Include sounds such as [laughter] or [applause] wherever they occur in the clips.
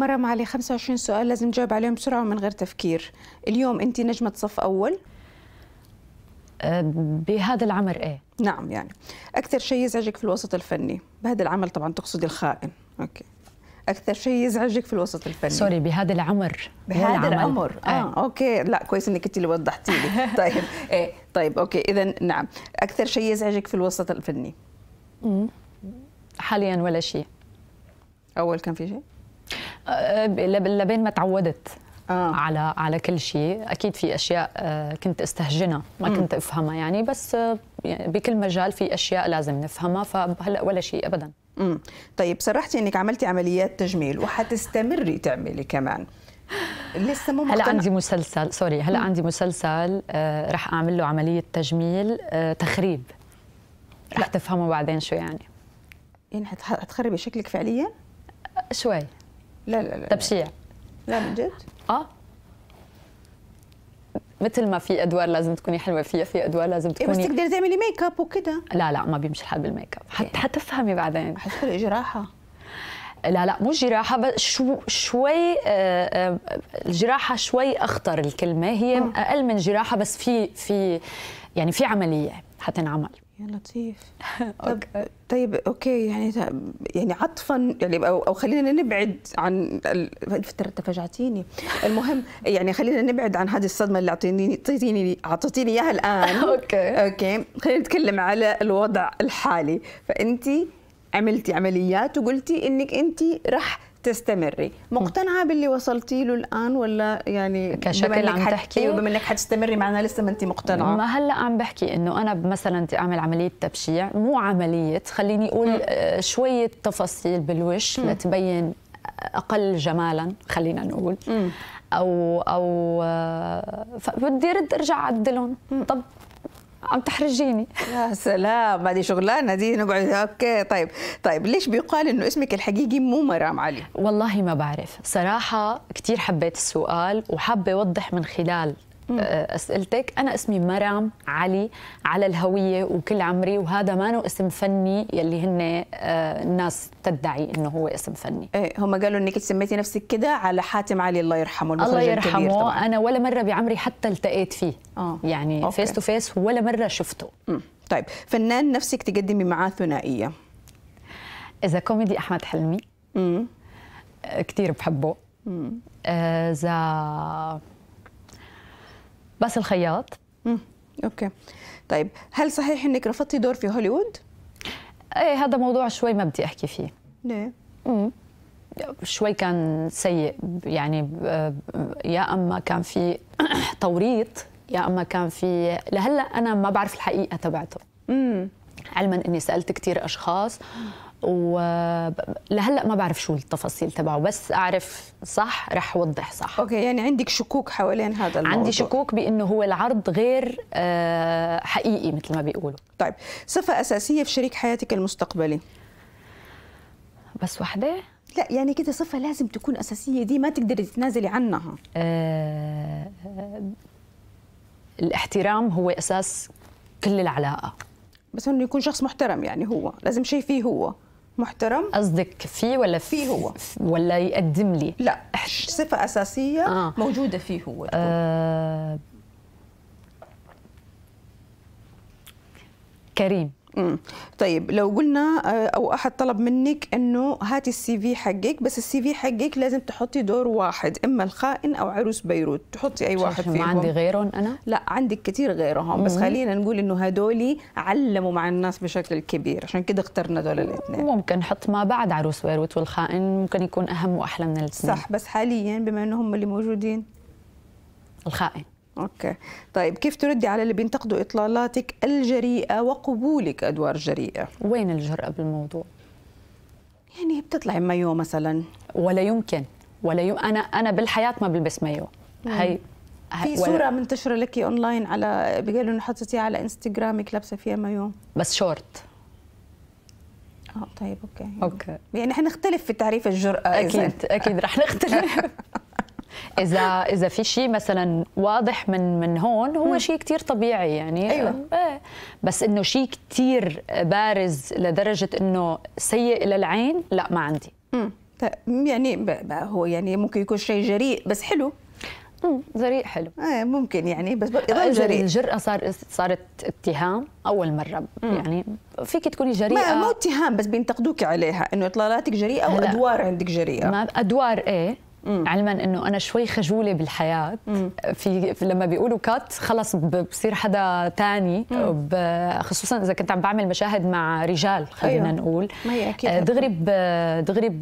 مرم علي 25 سؤال لازم تجاوب عليهم بسرعه ومن غير تفكير اليوم انت نجمه صف اول بهذا العمر ايه نعم يعني اكثر شيء يزعجك في الوسط الفني بهذا العمل طبعا تقصد الخائن اوكي اكثر شيء يزعجك في الوسط الفني سوري بهذا العمر بهذا العمر اه آه. اوكي لا كويس انك انت اللي وضحتي لي [laughs] طيب ايه طيب اوكي اذا نعم اكثر شيء يزعجك في الوسط الفني حاليا ولا شيء اول كان في شيء لبين ما تعودت آه. على على كل شيء اكيد في اشياء آه، كنت استهجنها ما كنت افهمها يعني بس آه، يعني بكل مجال في اشياء لازم نفهمها فهلا ولا شيء ابدا مم. طيب صرحتي انك عملتي عمليات تجميل وحتستمري تعملي كمان لسه مو هلا عندي مسلسل سوري هلا مم. عندي مسلسل راح آه، رح اعمل له عمليه تجميل تخريب رح تفهموا بعدين شو يعني يعني حتخربي شكلك فعليا شوي لا لا لا تبشيع لا من جد؟ اه مثل ما في ادوار لازم تكوني حلوه فيها في ادوار لازم تكوني إيه بس تقدري تعملي ميك اب وكده لا لا ما بيمشي الحال بالميك اب حت إيه. حتفهمي بعدين حتكون جراحه لا لا مو جراحه بس شو شوي الجراحه آه، آه، شوي اخطر الكلمه هي آه. اقل من جراحه بس في في يعني في عمليه حتنعمل يا لطيف [laughs] طيب اوكي يعني يعني عطفا يعني او, خلينا نبعد عن فجعتيني المهم يعني خلينا نبعد عن هذه الصدمه اللي اعطيتيني اعطيتيني اعطيتيني اياها الان [laughs] اوكي اوكي خلينا نتكلم على الوضع الحالي فانت عملتي عمليات وقلتي انك انت راح تستمري مقتنعه باللي وصلتي له الان ولا يعني كشكل عم تحكي وبما أيوة، انك حتستمري معنا لسه ما انت مقتنعه ما هلا عم بحكي انه انا مثلا بدي اعمل عمليه تبشيع مو عمليه خليني اقول م. آه، شويه تفاصيل بالوش م. لتبين اقل جمالا خلينا نقول م. او او آه، فبدي رد ارجع اعدلهم طب عم تحرجيني يا سلام هذه شغلانه دي نقعد اوكي طيب طيب ليش بيقال انه اسمك الحقيقي مو مرام علي والله ما بعرف صراحه كثير حبيت السؤال وحابه اوضح من خلال آه، اسئلتك انا اسمي مرام علي على الهويه وكل عمري وهذا ما اسم فني يلي هن آه، الناس تدعي انه هو اسم فني ايه هم قالوا انك سميتي نفسك كده على حاتم علي الله يرحمه الله يرحمه انا ولا مره بعمري حتى التقيت فيه أوه. يعني أوكي. فيس تو فيس ولا مره شفته مم. طيب فنان نفسك تقدمي معاه ثنائيه اذا كوميدي احمد حلمي امم آه، كثير بحبه امم اذا بس الخياط امم اوكي طيب هل صحيح انك رفضتي دور في هوليوود؟ ايه هذا موضوع شوي ما بدي احكي فيه ليه؟ امم شوي كان سيء يعني آه، يا اما كان في [clears throat] توريط يا اما كان في لهلا انا ما بعرف الحقيقه تبعته امم علما اني سالت كثير اشخاص ولهلا ما بعرف شو التفاصيل تبعه بس اعرف صح رح اوضح صح اوكي يعني عندك شكوك حوالين هذا الموضوع عندي شكوك بانه هو العرض غير آه، حقيقي مثل ما بيقولوا طيب صفه اساسيه في شريك حياتك المستقبلي بس وحده لا يعني كده صفه لازم تكون اساسيه دي ما تقدري تتنازلي عنها آه الاحترام هو اساس كل العلاقه بس انه يكون شخص محترم يعني هو لازم شيء فيه هو محترم قصدك فيه ولا في فيه هو ولا يقدم لي لا صفه اساسيه آه. موجوده فيه هو آه كريم طيب لو قلنا آه، او احد طلب منك انه هاتي السي في حقك بس السي في حقك لازم تحطي دور واحد اما الخائن او عروس بيروت تحطي اي واحد فيهم ما عندي غيرهم انا لا عندك كثير غيرهم بس خلينا نقول انه هدول علموا مع الناس بشكل كبير عشان كده اخترنا دول الاثنين ممكن نحط ما بعد عروس بيروت والخائن ممكن يكون اهم واحلى من الاثنين صح بس حاليا بما انه هم اللي موجودين الخائن اوكي طيب كيف تردي على اللي بينتقدوا اطلالاتك الجريئه وقبولك ادوار جريئه وين الجرأه بالموضوع يعني بتطلعي مايو مثلا ولا يمكن ولا يم... انا انا بالحياه ما بلبس مايو هي في صوره ولا... منتشره لك اونلاين على بيقولوا انه حطيتيها على انستغرامك لابسه فيها مايو بس شورت اه طيب اوكي اوكي يعني حنختلف في تعريف الجرأه اكيد إذن. اكيد رح نختلف [laughs] اذا اذا في شيء مثلا واضح من من هون هو شيء كتير طبيعي يعني أيوة. إيه. بس انه شيء كتير بارز لدرجه انه سيء للعين لا ما عندي مم. يعني هو يعني ممكن يكون شيء جريء بس حلو امم جريء حلو ايه ممكن يعني بس يضل جريء الجرأة صار صارت اتهام أول مرة مم. يعني فيك تكوني جريئة ما مو اتهام بس بينتقدوك عليها إنه إطلالاتك جريئة وأدوار عندك جريئة ما أدوار إيه مم. علما انه انا شوي خجوله بالحياه مم. في لما بيقولوا كات خلص بصير حدا تاني خصوصا اذا كنت عم بعمل مشاهد مع رجال خلينا أيوه. نقول آه، دغري دغري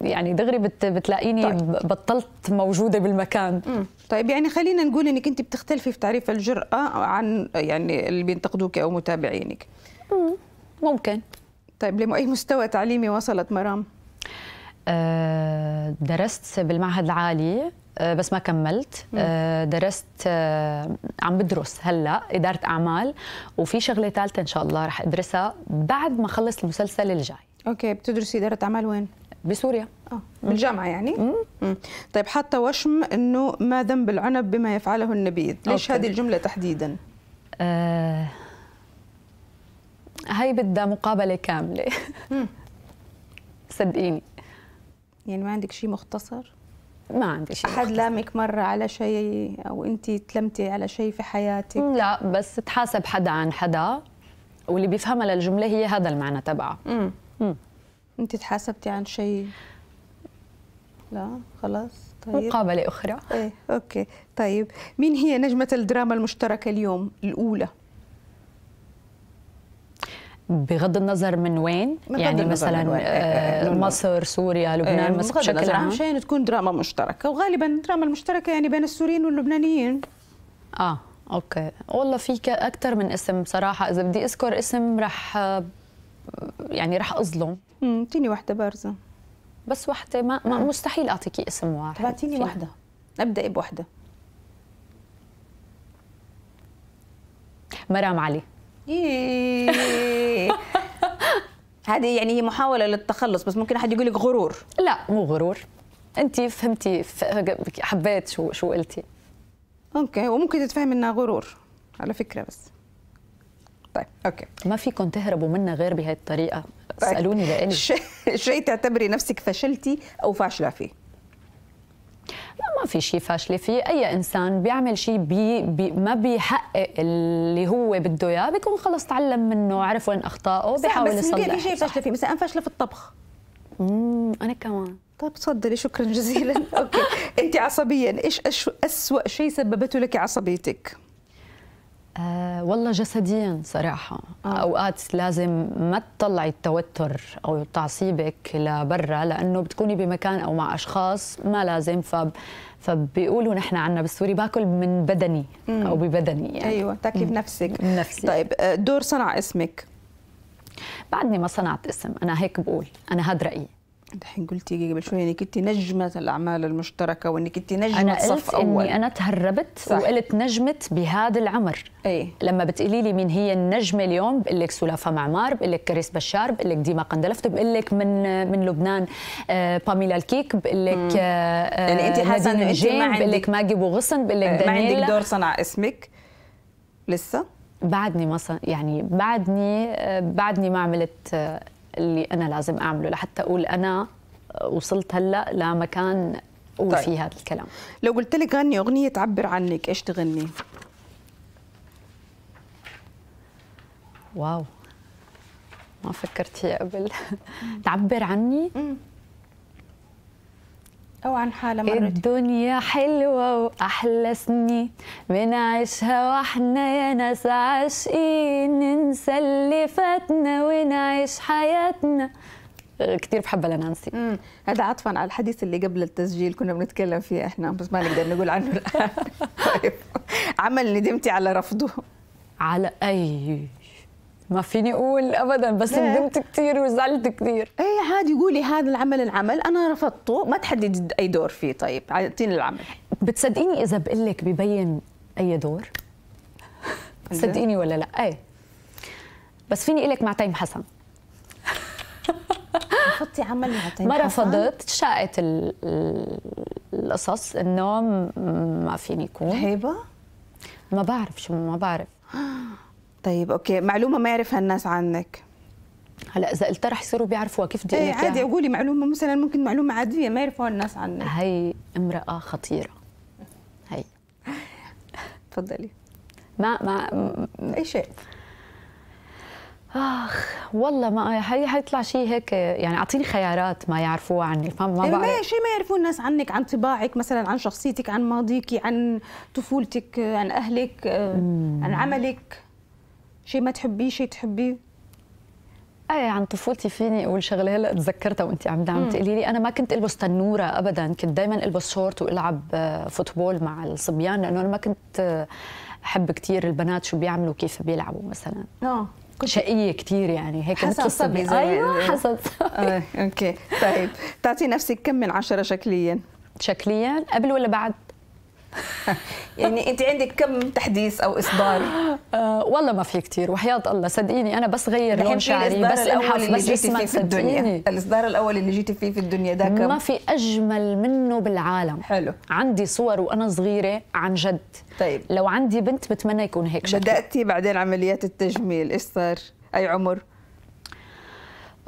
يعني دغري بتلاقيني طيب. بطلت موجوده بالمكان مم. طيب يعني خلينا نقول انك انت بتختلفي في تعريف الجراه عن يعني اللي بينتقدوك او متابعينك مم. ممكن طيب لاي مستوى تعليمي وصلت مرام آه، درست بالمعهد العالي آه، بس ما كملت آه، درست عم بدرس هلا اداره اعمال وفي شغله ثالثه ان شاء الله رح ادرسها بعد ما اخلص المسلسل الجاي اوكي بتدرسي اداره اعمال وين بسوريا اه بالجامعه يعني مم. مم. طيب حاطه وشم انه ما ذنب العنب بما يفعله النبيذ ليش أوكي. هذه الجمله تحديدا آه... هاي بدها مقابله كامله [laughs] صدقيني يعني ما عندك شيء مختصر ما عندي شيء احد لامك مره على شيء او انت تلمتي على شيء في حياتك لا بس تحاسب حدا عن حدا واللي بيفهمها للجمله هي هذا المعنى تبعها امم انت تحاسبتي عن شيء لا خلاص طيب مقابله اخرى ايه اوكي طيب مين هي نجمه الدراما المشتركه اليوم الاولى بغض النظر من وين من يعني مثلا من وين. إيه، إيه، آه مصر سوريا إيه، لبنان آه بشكل عام عشان تكون دراما مشتركه وغالبا الدراما المشتركه يعني بين السوريين واللبنانيين اه اوكي والله في اكثر من اسم صراحه اذا بدي اذكر اسم رح يعني رح اظلم اعطيني وحده بارزه بس وحده ما, ما آه. مستحيل اعطيكي اسم واحد اعطيني وحده ابدا بوحده مرام علي إيه. [laughs] هذه يعني هي محاوله للتخلص بس ممكن احد يقول لك غرور لا مو غرور انت فهمتي حبيت شو شو قلتي اوكي وممكن تتفهم انها غرور على فكره بس طيب اوكي ما فيكم تهربوا منا غير بهي الطريقه اسالوني طيب. لإلي [laughs] شيء تعتبري نفسك فشلتي او فاشله فيه ما في شيء فاشله فيه اي انسان بيعمل شيء بي بي ما بيحقق اللي هو بده اياه بيكون خلص تعلم منه عرف وين اخطائه بيحاول يصلح بس في شيء فاشله فيه مثلا انا فاشله في الطبخ امم انا كمان طيب تفضلي شكرا جزيلا [laughs] اوكي انت عصبيا ايش اسوء شيء سببته لك عصبيتك أه والله جسديا صراحة آه. أوقات لازم ما تطلعي التوتر أو تعصيبك لبرا لأنه بتكوني بمكان أو مع أشخاص ما لازم فب فبيقولوا نحن عنا بالسوري باكل من بدني او ببدني يعني ايوه تاكلي بنفسك بنفسي طيب آه، دور صنع اسمك بعدني ما صنعت اسم انا هيك بقول انا هاد رايي دحين قلتي قبل شوي انك انت نجمه الاعمال المشتركه وانك انت نجمه أنا صف اول اني انا تهربت صح. وقلت نجمه بهذا العمر أي. لما بتقولي لي مين هي النجمه اليوم بقول لك سلافه معمار بقول لك كريس بشار بقول لك ديما قندلفت بقول لك من من لبنان آه باميلا الكيك بقول لك آه يعني انت آه، حاسه انه انت ما عندك بقول لك ماجي بوغصن بقول لك ما عندك دور صنع اسمك لسه بعدني ما يعني بعدني آه، بعدني ما عملت آه، اللي انا لازم اعمله لحتى اقول انا وصلت هلا لمكان اقول طيب. فيه هذا الكلام لو قلت لك غني اغنيه تعبر عنك ايش تغني واو ما فكرت فيها قبل [laughs] تعبر عني أو عن حالة مرة الدنيا حلوة وأحلى سنين بنعيشها وإحنا يا ناس عاشقين ننسى حياتنا ونعيش حياتنا أه، كثير بحبها لنانسي هذا عطفا على الحديث اللي قبل التسجيل كنا بنتكلم فيه احنا بس ما نقدر نقول عنه الان طيب. عمل ندمتي على رفضه على اي ما فيني اقول ابدا بس لا. ندمت كثير وزعلت كثير اي عادي قولي هذا العمل العمل انا رفضته ما تحدد اي دور فيه طيب اعطيني العمل بتصدقيني اذا بقول لك ببين اي دور صدقيني ولا لا ايه بس فيني لك مع تيم حسن حطي [laughs] عمل مع تيم ما رفضت شاقت القصص انه ما فيني يكون هيبه ما بعرف شو ما بعرف [gasps] طيب اوكي معلومه ما يعرفها الناس عنك هلا اذا قلتها رح يصيروا بيعرفوها كيف بدي ايه عادي قولي معلومه مثلا ممكن معلومه عاديه ما يعرفوها الناس عنك هي امراه خطيره هي [laughs] تفضلي ما ما اي شيء اخ والله ما هي حيطلع شيء هيك يعني اعطيني خيارات ما يعرفوها عني فما إيه، ما بعرف شيء ما يعرفوه الناس عنك عن طباعك مثلا عن شخصيتك عن ماضيك عن طفولتك عن اهلك آه، مم. عن عملك شيء ما تحبيه شيء تحبيه اي عن طفولتي فيني اقول شغله هلا تذكرتها وانت عم عم تقولي لي انا ما كنت البس تنوره ابدا كنت دائما البس شورت والعب آه، فوتبول مع الصبيان لانه انا ما كنت آه، احب كثير البنات شو بيعملوا كيف بيلعبوا مثلا اه شقيه كثير يعني هيك حسب الصبي ايوه آه، حسب آه، اوكي طيب تعطي نفسك كم من عشرة شكليا شكليا قبل ولا بعد [laughs] يعني انت عندك كم تحديث او اصدار أه والله ما في كثير وحياة الله صدقيني انا بس غير لون شعري بس انحف بس اسمع صدقيني الاصدار الاول اللي جيتي فيه في الدنيا ذاك ما في اجمل منه بالعالم حلو عندي صور وانا صغيره عن جد طيب لو عندي بنت بتمنى يكون هيك شكل بداتي بعدين عمليات التجميل ايش صار اي عمر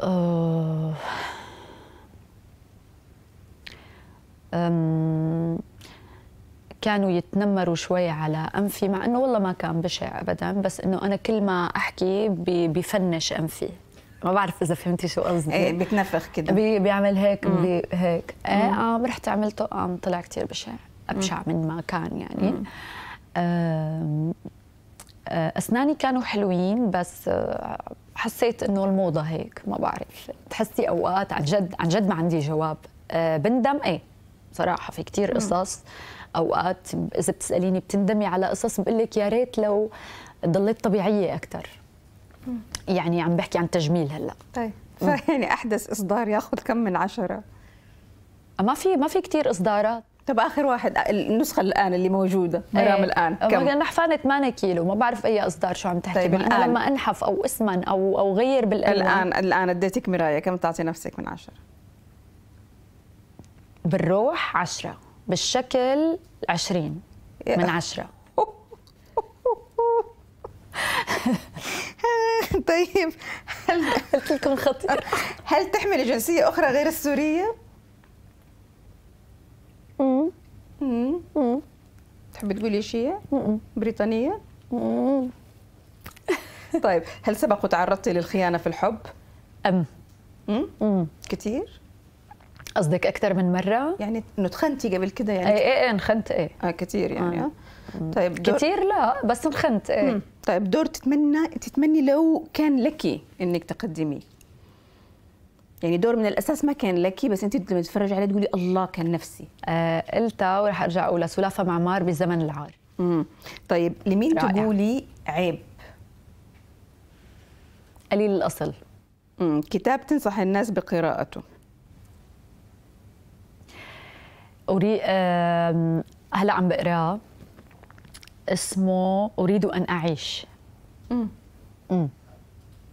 أوه. كانوا يتنمروا شوي على انفي مع انه والله ما كان بشع ابدا بس انه انا كل ما احكي بفنش انفي ما بعرف اذا فهمتي شو قصدي ايه بتنفخ كده بي بيعمل هيك مم. بي هيك ايه قام آه، رحت عملته قام آه، طلع كثير بشع ابشع مم. من ما كان يعني آه، اسناني كانوا حلوين بس حسيت انه الموضه هيك ما بعرف تحسي اوقات عن جد عن جد ما عندي جواب بندم ايه صراحه في كثير قصص مم. اوقات اذا بتساليني بتندمي على قصص بقول لك يا ريت لو ضليت طبيعيه اكثر يعني عم بحكي عن تجميل هلا طيب فيعني [laughs] احدث اصدار ياخذ كم من عشره ما في ما في كثير اصدارات طب اخر واحد النسخه الان اللي موجوده مرام ايه. الان كم؟ نحفانه 8 كيلو ما بعرف اي اصدار شو عم تحكي طيب الان أنا لما انحف او اسمن او او غير بالالوان الان الان اديتك مرايه كم تعطي نفسك من عشرة؟ بالروح عشرة بالشكل 20 من 10 [laughs] طيب هل قلت لكم خطير هل تحمل جنسية أخرى غير السورية؟ تحبي تقولي شيء؟ بريطانية؟ طيب هل سبق وتعرضتي للخيانة في الحب؟ أم كثير؟ قصدك اكثر من مره يعني انه تخنتي قبل كده يعني ايه ايه اي انخنت ايه اه كثير يعني آه. آه. طيب دور... كثير لا بس انخنت ايه طيب دور تتمنى تتمني لو كان لك انك تقدميه يعني دور من الاساس ما كان لك بس انت لما تتفرج عليه تقولي الله كان نفسي آه قلتها وراح ارجع اقولها سلافه معمار بزمن العار مم. طيب لمين رائع. تقولي عيب قليل الاصل كتاب تنصح الناس بقراءته أريد هلا عم بقراه اسمه اريد ان اعيش امم امم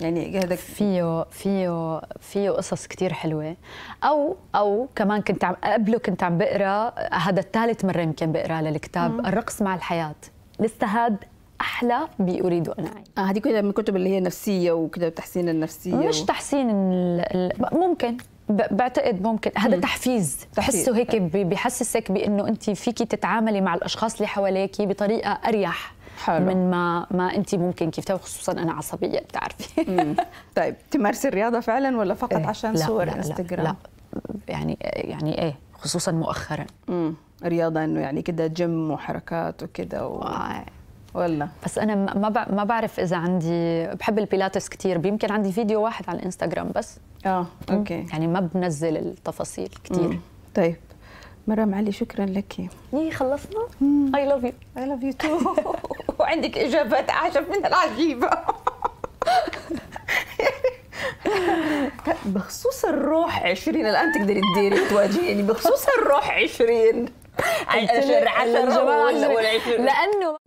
يعني هذا فيه فيه فيه قصص كثير حلوه او او كمان كنت عم قبله كنت عم بقرا هذا الثالث مره يمكن بقرا للكتاب مم. الرقص مع الحياه لسه هذا احلى باريد ان اعيش آه هذه كلها من الكتب اللي هي نفسيه وكذا تحسين النفسيه مش و... تحسين ال... ممكن بعتقد ممكن هذا تحفيز تحسه هيك إيه. بحسسك بانه انت فيكي تتعاملي مع الاشخاص اللي حواليك بطريقه اريح حلو. من ما ما انت ممكن كيف خصوصا انا عصبيه بتعرفي [laughs] طيب تمارسي الرياضه فعلا ولا فقط إيه؟ عشان لا صور لا انستغرام لا, لا يعني يعني ايه خصوصا مؤخرا مم. رياضه انه يعني كده جيم وحركات وكده و... آه. والله بس انا ما ما بعرف اذا عندي بحب البيلاتس كثير يمكن عندي فيديو واحد على الانستغرام بس اه اوكي يعني ما بنزل التفاصيل كثير طيب مرام علي شكرا لك يي إيه، خلصنا اي لاف يو اي لاف يو تو وعندك اجابات اعجب من العجيبه [laughs] بخصوص الروح 20 الان تقدري تديري تواجهيني بخصوص الروح 20 عشر عشر ولا 20 لانه